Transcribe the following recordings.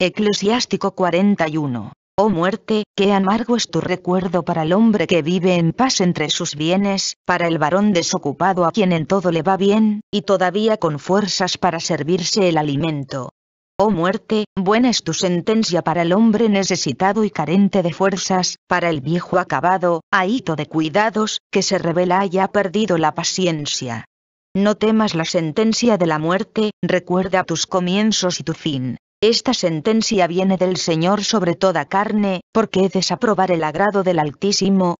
Eclesiástico 41. Oh muerte, qué amargo es tu recuerdo para el hombre que vive en paz entre sus bienes, para el varón desocupado a quien en todo le va bien, y todavía con fuerzas para servirse el alimento. Oh muerte, buena es tu sentencia para el hombre necesitado y carente de fuerzas, para el viejo acabado, ahito de cuidados, que se revela y ha perdido la paciencia. No temas la sentencia de la muerte, recuerda tus comienzos y tu fin. Esta sentencia viene del Señor sobre toda carne, porque desaprobar el agrado del Altísimo.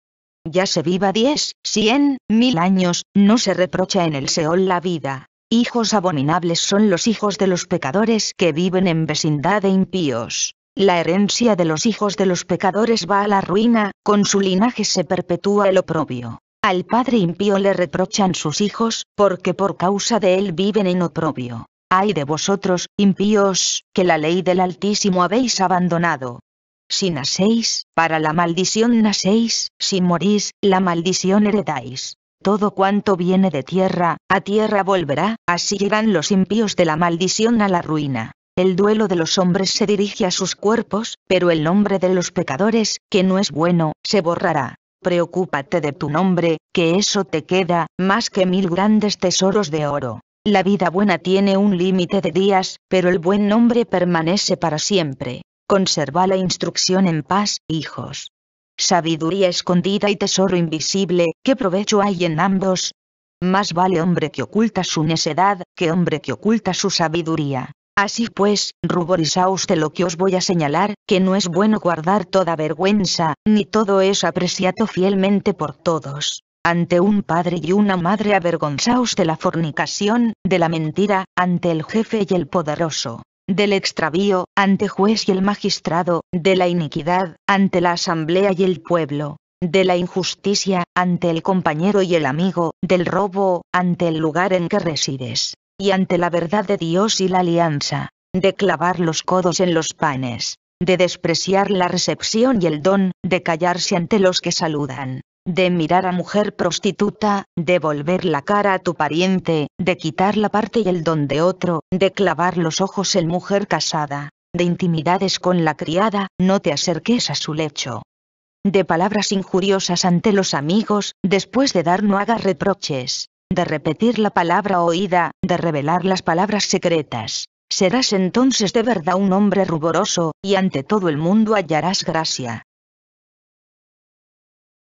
Ya se viva diez, cien, mil años, no se reprocha en el Seol la vida. Hijos abominables son los hijos de los pecadores que viven en vecindad de impíos. La herencia de los hijos de los pecadores va a la ruina, con su linaje se perpetúa el oprobio. Al padre impío le reprochan sus hijos, porque por causa de él viven en oprobio ay de vosotros, impíos, que la ley del Altísimo habéis abandonado. Si nacéis, para la maldición nacéis, si morís, la maldición heredáis. Todo cuanto viene de tierra, a tierra volverá, así irán los impíos de la maldición a la ruina. El duelo de los hombres se dirige a sus cuerpos, pero el nombre de los pecadores, que no es bueno, se borrará preocúpate de tu nombre, que eso te queda, más que mil grandes tesoros de oro. La vida buena tiene un límite de días, pero el buen nombre permanece para siempre. Conserva la instrucción en paz, hijos. Sabiduría escondida y tesoro invisible, ¿qué provecho hay en ambos? Más vale hombre que oculta su necedad, que hombre que oculta su sabiduría. Así pues, ruborizaos de lo que os voy a señalar, que no es bueno guardar toda vergüenza, ni todo es apreciado fielmente por todos ante un padre y una madre avergonzaos de la fornicación, de la mentira, ante el jefe y el poderoso, del extravío, ante juez y el magistrado, de la iniquidad, ante la asamblea y el pueblo, de la injusticia, ante el compañero y el amigo, del robo, ante el lugar en que resides, y ante la verdad de Dios y la alianza, de clavar los codos en los panes, de despreciar la recepción y el don, de callarse ante los que saludan de mirar a mujer prostituta, de volver la cara a tu pariente, de quitar la parte y el don de otro, de clavar los ojos en mujer casada, de intimidades con la criada, no te acerques a su lecho. De palabras injuriosas ante los amigos, después de dar no hagas reproches, de repetir la palabra oída, de revelar las palabras secretas. Serás entonces de verdad un hombre ruboroso, y ante todo el mundo hallarás gracia.